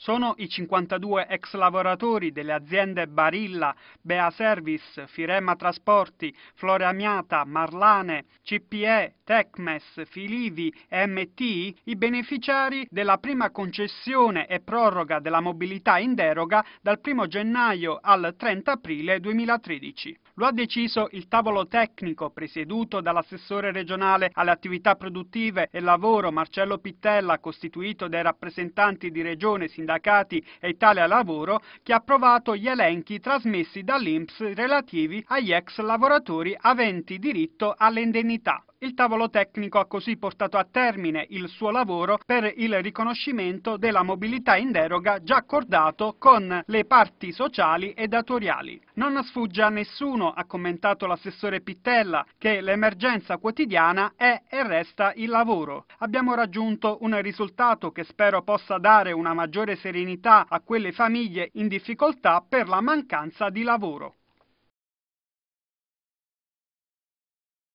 sono i 52 ex lavoratori delle aziende Barilla, Bea Service, Firema Trasporti, Flore Amiata, Marlane, CPE, Tecmes, Filivi e MTI i beneficiari della prima concessione e proroga della mobilità in deroga dal 1 gennaio al 30 aprile 2013. Lo ha deciso il tavolo tecnico presieduto dall'assessore regionale alle attività produttive e lavoro Marcello Pittella, costituito dai rappresentanti di regione, sindacati e Italia Lavoro, che ha approvato gli elenchi trasmessi dall'INPS relativi agli ex lavoratori aventi diritto all'indennità. Il tavolo tecnico ha così portato a termine il suo lavoro per il riconoscimento della mobilità in deroga già accordato con le parti sociali e datoriali. Non sfugge a nessuno, ha commentato l'assessore Pittella, che l'emergenza quotidiana è e resta il lavoro. Abbiamo raggiunto un risultato che spero possa dare una maggiore serenità a quelle famiglie in difficoltà per la mancanza di lavoro.